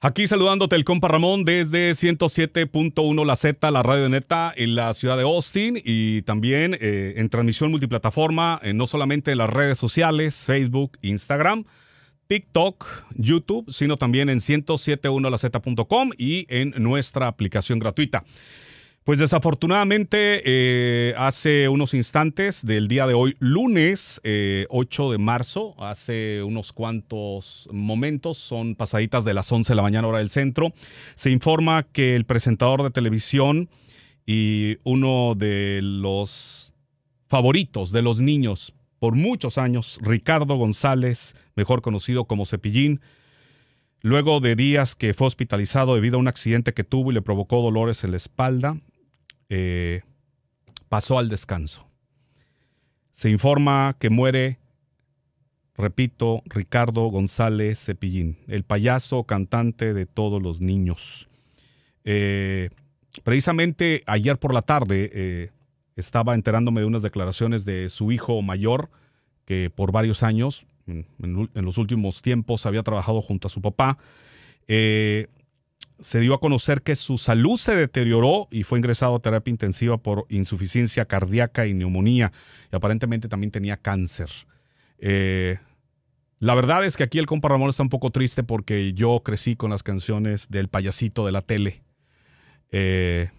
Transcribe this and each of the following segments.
Aquí saludándote el compa Ramón desde 107.1 La Z, la radio neta en la ciudad de Austin y también eh, en transmisión multiplataforma, eh, no solamente en las redes sociales, Facebook, Instagram, TikTok, YouTube, sino también en 107.1 La Z.com y en nuestra aplicación gratuita. Pues desafortunadamente, eh, hace unos instantes del día de hoy, lunes 8 eh, de marzo, hace unos cuantos momentos, son pasaditas de las 11 de la mañana hora del centro, se informa que el presentador de televisión y uno de los favoritos de los niños por muchos años, Ricardo González, mejor conocido como Cepillín, luego de días que fue hospitalizado debido a un accidente que tuvo y le provocó dolores en la espalda, eh, pasó al descanso. Se informa que muere, repito, Ricardo González Cepillín, el payaso cantante de todos los niños. Eh, precisamente ayer por la tarde eh, estaba enterándome de unas declaraciones de su hijo mayor, que por varios años, en, los últimos tiempos, había trabajado junto a su papá se dio a conocer que su salud se deterioró y fue ingresado a terapia intensiva por insuficiencia cardíaca y neumonía. Y aparentemente también tenía cáncer. Eh, la verdad es que aquí el compa Ramón está un poco triste porque yo crecí con las canciones del payasito de la tele. Eh,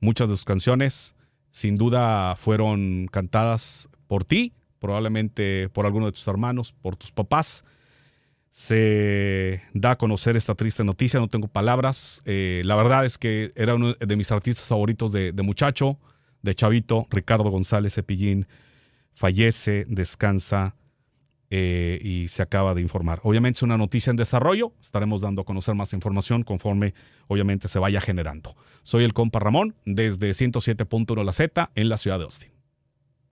muchas de sus canciones sin duda fueron cantadas por ti, probablemente por alguno de tus hermanos, por tus papás se da a conocer esta triste noticia, no tengo palabras. Eh, la verdad es que era uno de mis artistas favoritos de, muchacho, de chavito, Ricardo González Cepillín, fallece, descansa eh, y se acaba de informar. Obviamente es una noticia en desarrollo, estaremos dando a conocer más información conforme obviamente se vaya generando. Soy el compa Ramón desde 107.1 La Z en la ciudad de Austin.